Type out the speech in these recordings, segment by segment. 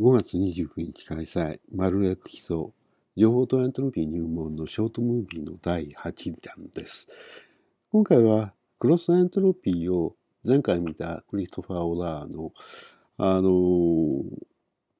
5月29日開催、マルエク基礎、情報とエントロピー入門のショートムービーの第8弾です。今回はクロスエントロピーを前回見たクリストファー・オラーの、あの、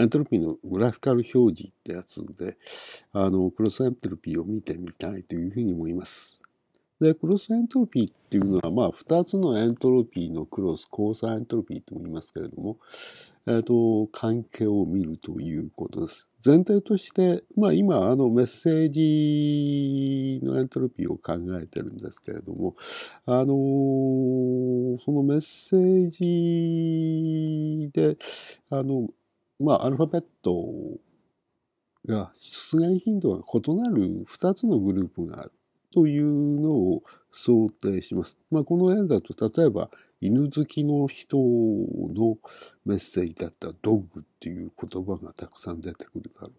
エントロピーのグラフィカル表示ってやつで、あの、クロスエントロピーを見てみたいというふうに思います。で、クロスエントロピーっていうのは、まあ、2つのエントロピーのクロス、交差エントロピーとも言いますけれども、えーと、関係を見るということです。前提として、まあ、今あのメッセージのエントロピーを考えてるんですけれども、あのー、そのメッセージであの、まあ、アルファベットが出現頻度が異なる2つのグループがある。というのを想定します。まあ、この辺だと例えば犬好きの人のメッセージだったらドッグっていう言葉がたくさん出てくるだろう。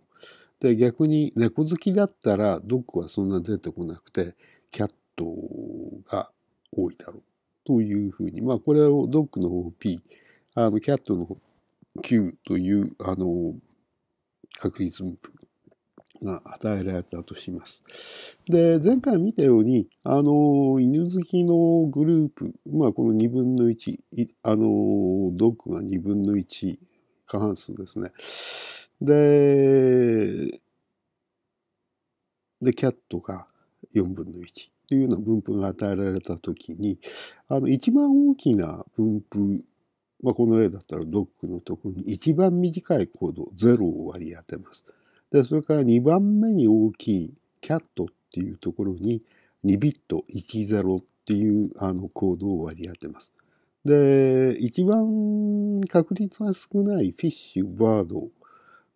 で逆に猫好きだったらドッグはそんな出てこなくてキャットが多いだろうというふうにまあこれをドッグの方 P あのキャットの方 Q というあの確率分布が与えられたとします。で、前回見たように、あの、犬好きのグループ、まあ、この2分の1、あの、ドッグが2分の1、過半数ですね。で、で、キャットが4分の1。というような分布が与えられた時にあの一番大きな分布、まあ、この例だったらドックのところに一番短いコード0を割り当てます。で、それから2番目に大きいキャットっていうところに2ビット10っていうあのコードを割り当てます。で、一番確率が少ないフィッシュワード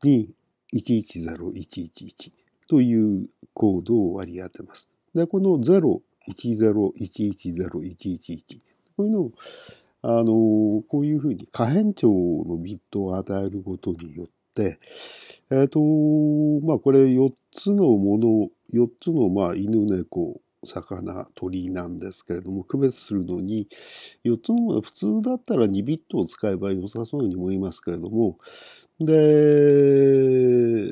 に110111というコードを割り当てます。で、この010110111こういうのをあのこういうふうに可変長のビットを与えることによっ、えっ、ー、と、まあこれ4つのもの、4つのまあ犬、猫、魚、鳥なんですけれども、区別するのに、4つの普通だったら2ビットを使えば良さそうに思いますけれども、で、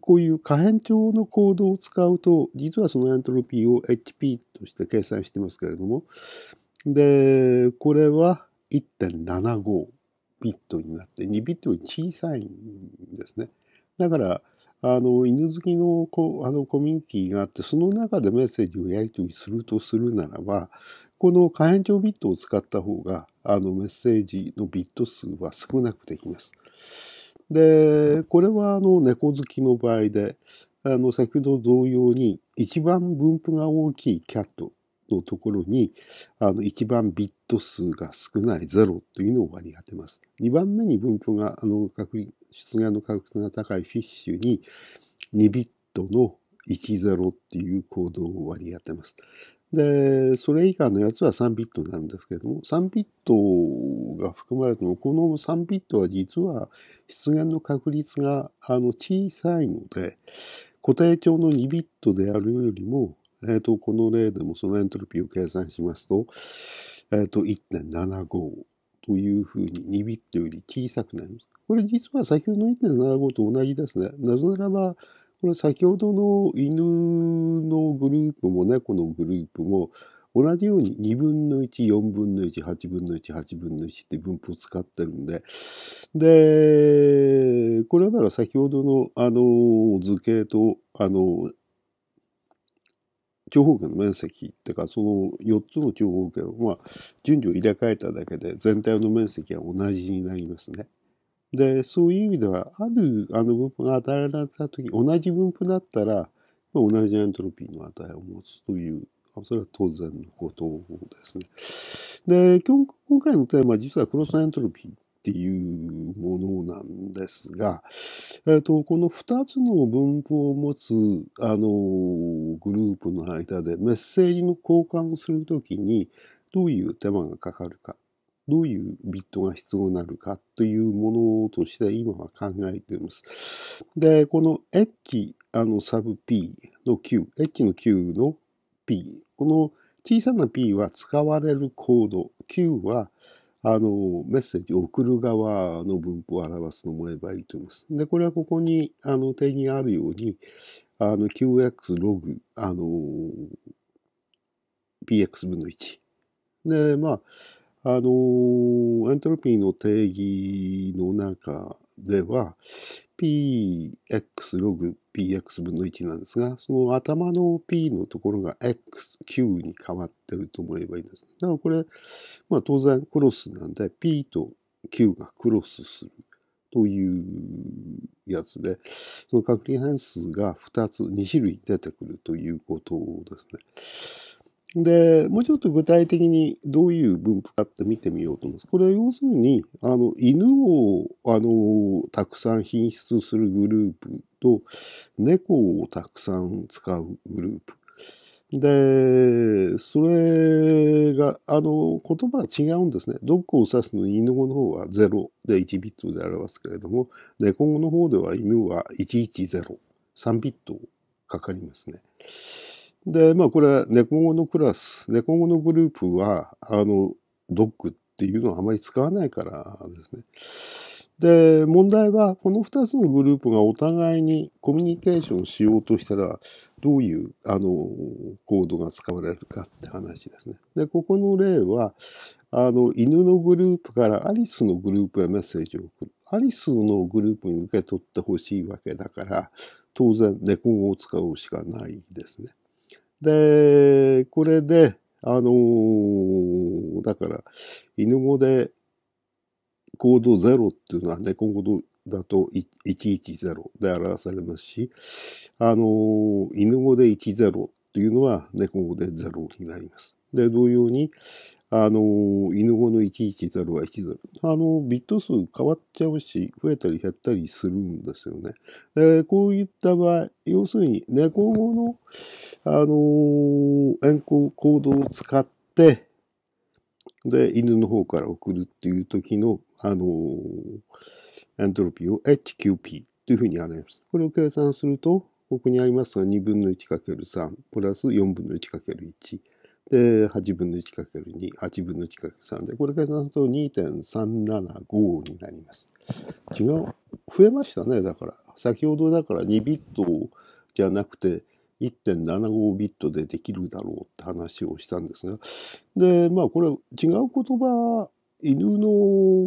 こういう可変調のコードを使うと、実はそのエントロピーを HP として計算してますけれども、で、これは1.75ビットになって2ビットより小さいんですね。だからあの犬好きのこあのコミュニティがあってその中でメッセージをやり取りするとするならばこの可変調ビットを使った方があのメッセージのビット数は少なくできます。でこれはあの猫好きの場合であの先ほど同様に一番分布が大きいキャットのところに、あの、一番ビット数が少ない0というのを割り当てます。2番目に分布が、あの、確率、出現の確率が高いフィッシュに、2ビットの10っていう行動を割り当てます。で、それ以下のやつは3ビットなんですけども、3ビットが含まれても、この3ビットは実は出現の確率があの小さいので、固定帳の2ビットであるよりもえっ、ー、と、この例でもそのエントロピーを計算しますと、えっ、ー、と、1.75というふうに2ビットより小さくなります。これ実は先ほどの1.75と同じですね。なぜならば、これ先ほどの犬のグループも猫のグループも、同じように2分の1、4分の1、8分の1、8分の1って分布を使ってるんで、で、これはだから先ほどのあの図形とあの長方形の面積っていうかその4つの長方形は順序を入れ替えただけで全体の面積は同じになりますね。でそういう意味ではあるあの分布が与えられた時同じ分布だったら、まあ、同じエントロピーの値を持つというそれは当然のことですね。で今回のテーマは実はクロスエントロピーっていうものなんですが、えーと、この2つの分布を持つあのグループの間でメッセージの交換をするときにどういう手間がかかるか、どういうビットが必要になるかというものとして今は考えています。で、この H、あのサブ P の Q、H の Q の P、この小さな P は使われるコード、Q はあの、メッセージを送る側の分布を表すを思えばいいと思います。で、これはここにあの定義があるように、あの QX ログ、あの PX 分の1。で、まあ、あのエントロピーの定義の中では、px ログ px 分の1なんですが、その頭の p のところが xq に変わってると思えばいいんです。だからこれ、まあ当然クロスなんで p と q がクロスする。というやつで、その確認変数が2つ、2種類出てくるということですね。で、もうちょっと具体的にどういう分布かって見てみようと思います。これは要するに、あの、犬を、あの、たくさん品質するグループと、猫をたくさん使うグループで、それが、あの、言葉は違うんですね。ドッグを指すのに犬語の方は0で1ビットで表すけれども、猫語の方では犬は110、3ビットかかりますね。で、まあこれは猫語のクラス、猫語のグループは、あの、ドッグっていうのはあまり使わないからですね。で、問題は、この2つのグループがお互いにコミュニケーションしようとしたら、どういうあのコードが使われるかって話ですね。で、ここの例は、あの、犬のグループからアリスのグループへメッセージを送る。アリスのグループに受け取ってほしいわけだから、当然、猫語を使うしかないですね。で、これで、あのー、だから、犬語でコード0っていうのは猫語だと110で表されますし、あの、犬語で10というのは猫語で0になります。で、同様に、あの、犬語の110は10。あの、ビット数変わっちゃうし、増えたり減ったりするんですよね。でこういった場合、要するに猫語の、あの、変更ードを使って、で、犬の方から送るっていう時の、あのーエントロピーを HQP というふうに表します。これを計算すると、ここにありますが、2分の1る3プラス4分の1る1で8分の1る2 8分の1る3で、これ計算すると2.375になります。違う。増えましたね、だから。先ほどだから2ビットじゃなくて、1.75ビットでできるだろうって話をしたんですが、で、まあこれ違う言葉犬の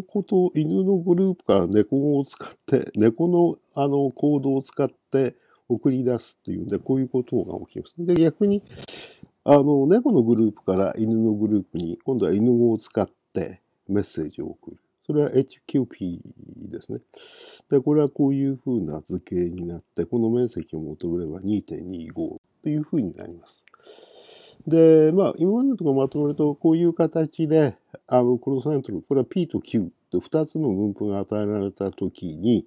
こと、犬のグループから猫を使って、猫のあの行動を使って送り出すっていうんで、こういうことが起きます。で、逆に、あの、猫のグループから犬のグループに、今度は犬語を使ってメッセージを送る。それは HQP ですね。で、これはこういうふうな図形になって、この面積を求めれば2.25というふうになります。で、まあ、今までのところまとめると、こういう形で、あの、クロスエントリー、これは P と Q と2つの分布が与えられたときに、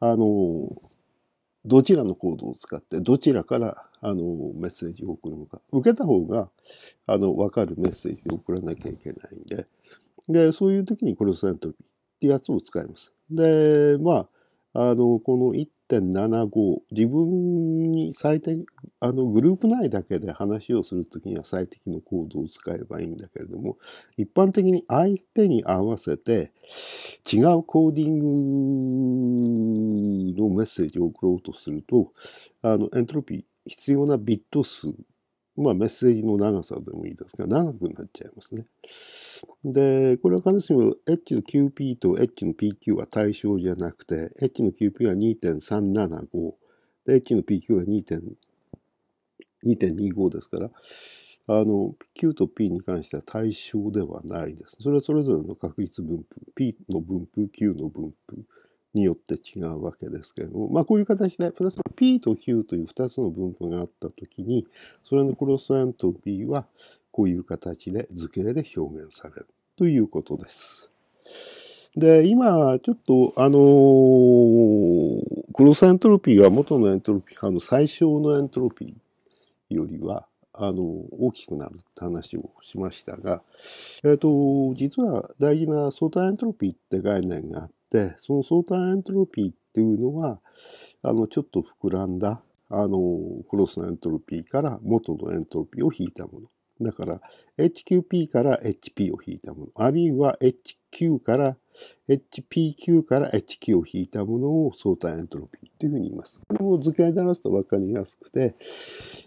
あの、どちらのコードを使って、どちらからあのメッセージを送るのか。受けた方があの分かるメッセージを送らなきゃいけないんで、で、そういう時にクロスエントピーってやつを使います。で、まあ、あの、この1.75、自分に最適あのグループ内だけで話をする時には最適のコードを使えばいいんだけれども一般的に相手に合わせて違うコーディングのメッセージを送ろうとするとあのエントロピー必要なビット数まあメッセージの長さでもいいですが長くなっちゃいますね。で、これは必ずしも H の QP と H の PQ は対象じゃなくて H の QP は2.375で H の PQ は2.375 2.25ですから、あの、Q と P に関しては対象ではないです。それはそれぞれの確率分布、P の分布、Q の分布によって違うわけですけれども、まあこういう形で、プラス P と Q という2つの分布があったときに、それのクロスエンピーはこういう形で図形で表現されるということです。で、今、ちょっと、あのー、クロスエントロピーは元のエントロピー派の最小のエントロピーよりは、あの、大きくなるって話をしましたが、えっ、ー、と、実は大事な相対エントロピーって概念があって、その相対エントロピーっていうのは、あの、ちょっと膨らんだ、あの、クロスのエントロピーから元のエントロピーを引いたもの。だから、HQP から HP を引いたもの。あるいは HQ から HPQ から HQ を引いたものを相対エントロピーというふうに言います。これも図形で表すと分かりやすくて、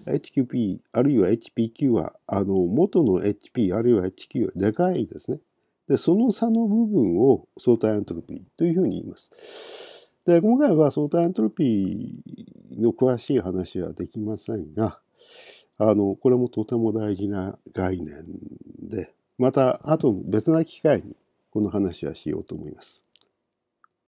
HQP あるいは HPQ は、あの、元の HP あるいは HQ よりでかいですね。で、その差の部分を相対エントロピーというふうに言います。で、今回は相対エントロピーの詳しい話はできませんが、あの、これもとても大事な概念で、また、あと別な機会にこの話はしようと思います。